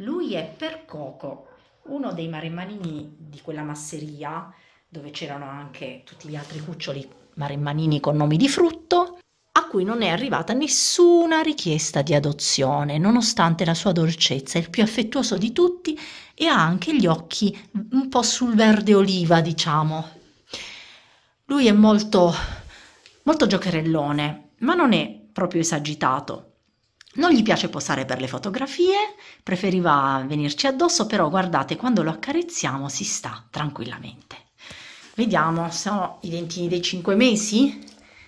Lui è per Coco, uno dei maremmanini di quella masseria dove c'erano anche tutti gli altri cuccioli maremmanini con nomi di frutto, a cui non è arrivata nessuna richiesta di adozione, nonostante la sua dolcezza, è il più affettuoso di tutti e ha anche gli occhi un po' sul verde oliva, diciamo. Lui è molto, molto giocherellone, ma non è proprio esagitato. Non gli piace posare per le fotografie, preferiva venirci addosso, però guardate, quando lo accarezziamo si sta tranquillamente. Vediamo, sono i dentini dei 5 mesi?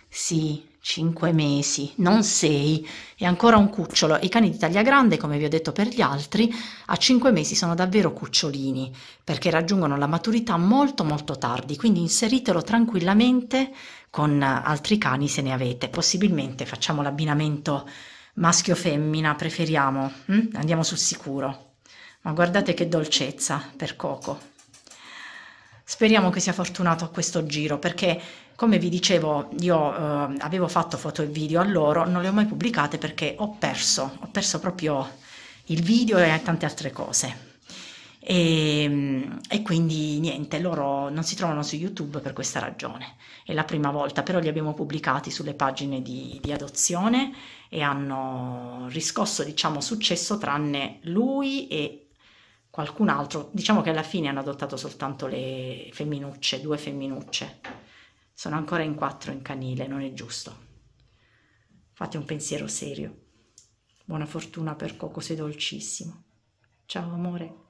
Sì, 5 mesi, non 6, è ancora un cucciolo. I cani di taglia grande, come vi ho detto per gli altri, a 5 mesi sono davvero cucciolini, perché raggiungono la maturità molto molto tardi, quindi inseritelo tranquillamente con altri cani se ne avete. Possibilmente facciamo l'abbinamento maschio femmina preferiamo, mm? andiamo sul sicuro. Ma guardate che dolcezza per Coco. Speriamo che sia fortunato a questo giro perché come vi dicevo io eh, avevo fatto foto e video a loro, non le ho mai pubblicate perché ho perso, ho perso proprio il video e tante altre cose e, ehm, e, quindi niente, loro non si trovano su YouTube per questa ragione. È la prima volta, però li abbiamo pubblicati sulle pagine di, di adozione e hanno riscosso, diciamo, successo tranne lui e qualcun altro. Diciamo che alla fine hanno adottato soltanto le femminucce, due femminucce. Sono ancora in quattro in canile, non è giusto. Fate un pensiero serio. Buona fortuna per Coco, sei dolcissimo. Ciao amore.